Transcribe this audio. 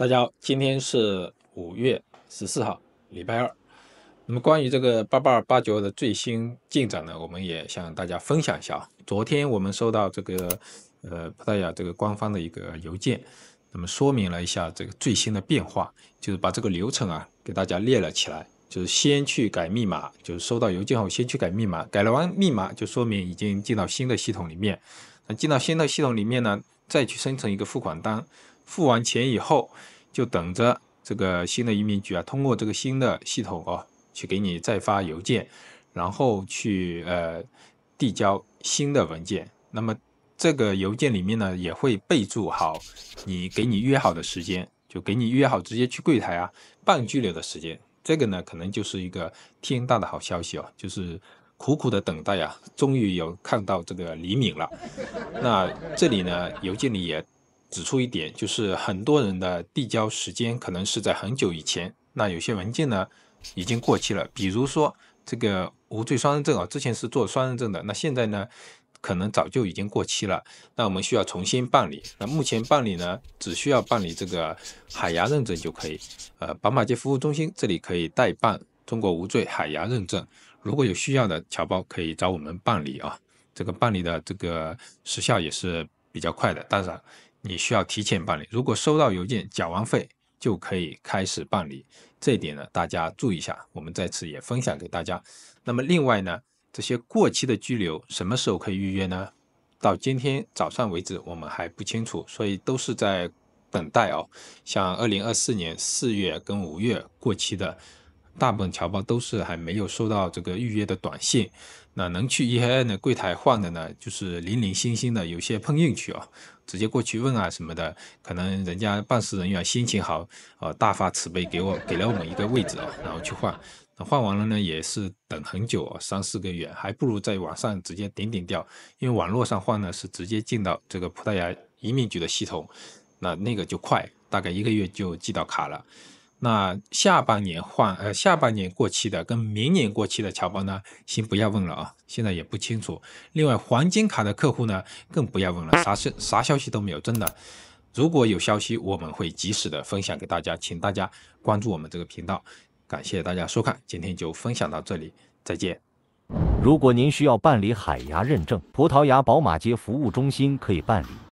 大家好，今天是五月十四号，礼拜二。那么关于这个八八二八九的最新进展呢，我们也向大家分享一下。昨天我们收到这个呃葡萄牙这个官方的一个邮件，那么说明了一下这个最新的变化，就是把这个流程啊给大家列了起来，就是先去改密码，就是收到邮件后先去改密码，改了完密码就说明已经进到新的系统里面。那进到新的系统里面呢，再去生成一个付款单。付完钱以后，就等着这个新的移民局啊，通过这个新的系统啊，去给你再发邮件，然后去呃递交新的文件。那么这个邮件里面呢，也会备注好你给你约好的时间，就给你约好直接去柜台啊办拘留的时间。这个呢，可能就是一个天大的好消息哦，就是苦苦的等待啊，终于有看到这个黎明了。那这里呢，邮件里也。指出一点，就是很多人的递交时间可能是在很久以前，那有些文件呢已经过期了。比如说这个无罪双认证啊，之前是做双认证的，那现在呢可能早就已经过期了。那我们需要重新办理。那目前办理呢，只需要办理这个海牙认证就可以。呃，宝马街服务中心这里可以代办中国无罪海牙认证。如果有需要的侨胞可以找我们办理啊，这个办理的这个时效也是比较快的，当然。你需要提前办理，如果收到邮件，缴完费就可以开始办理，这一点呢，大家注意一下。我们在此也分享给大家。那么另外呢，这些过期的居留什么时候可以预约呢？到今天早上为止，我们还不清楚，所以都是在等待哦。像二零二四年四月跟五月过期的。大部分侨胞都是还没有收到这个预约的短信，那能去 EAI 的柜台换的呢，就是零零星星的，有些碰运气啊，直接过去问啊什么的，可能人家办事人员心情好啊，大发慈悲给我给了我们一个位置啊，然后去换。那换完了呢，也是等很久啊，三四个月，还不如在网上直接点点掉，因为网络上换呢是直接进到这个葡萄牙移民局的系统，那那个就快，大概一个月就寄到卡了。那下半年换呃下半年过期的跟明年过期的侨胞呢，先不要问了啊，现在也不清楚。另外，黄金卡的客户呢，更不要问了，啥消啥消息都没有，真的。如果有消息，我们会及时的分享给大家，请大家关注我们这个频道。感谢大家收看，今天就分享到这里，再见。如果您需要办理海牙认证，葡萄牙宝马街服务中心可以办理。